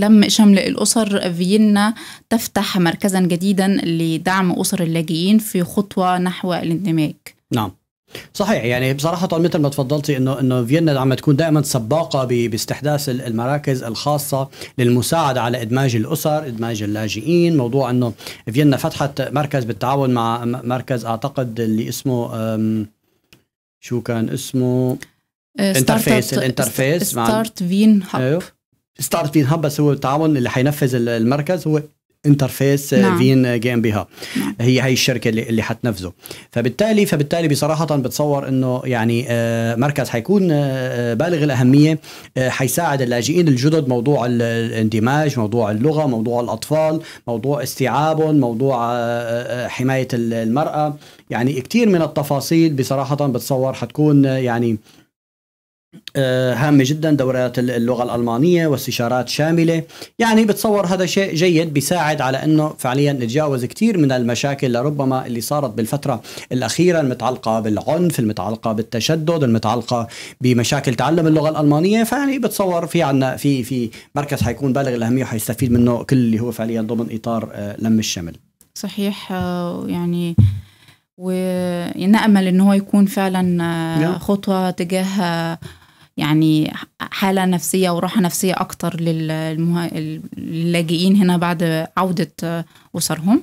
لم شمل الأسر فيينا تفتح مركزا جديدا لدعم أسر اللاجئين في خطوة نحو الاندماج نعم صحيح يعني بصراحه مثل ما تفضلتي انه انه فيينا عم تكون دائما سباقه باستحداث المراكز الخاصه للمساعده على ادماج الاسر، ادماج اللاجئين، موضوع انه فيينا فتحت مركز بالتعاون مع مركز اعتقد اللي اسمه شو كان اسمه انترفيس آه، الانترفيس ستارت فين هاب ستارت فين هاب بس هو التعاون اللي حينفذ المركز هو انترفيس آه، نعم. فين جي ام بي ها هي هي الشركه اللي, اللي حتنفذه فبالتالي فبالتالي بصراحه بتصور انه يعني آه، مركز حيكون آه، بالغ الاهميه حيساعد اللاجئين الجدد موضوع الاندماج موضوع اللغه موضوع الاطفال موضوع استيعابهم موضوع حمايه المراه يعني كثير من التفاصيل بصراحه بتصور حتكون يعني آه، هامة جدا دورات اللغة الألمانية واستشارات شاملة يعني بتصور هذا شيء جيد بيساعد على أنه فعليا نتجاوز كثير من المشاكل لربما اللي صارت بالفترة الأخيرة المتعلقة بالعنف المتعلقة بالتشدد المتعلقة بمشاكل تعلم اللغة الألمانية فيعني بتصور في عنا في في مركز حيكون بالغ الأهمية وحيستفيد منه كل اللي هو فعليا ضمن إطار آه، لم الشمل صحيح آه، يعني ونأمل أنه يكون فعلا نعم. خطوة تجاه يعني حالة نفسية وراحة نفسية أكتر للاجئين هنا بعد عودة أسرهم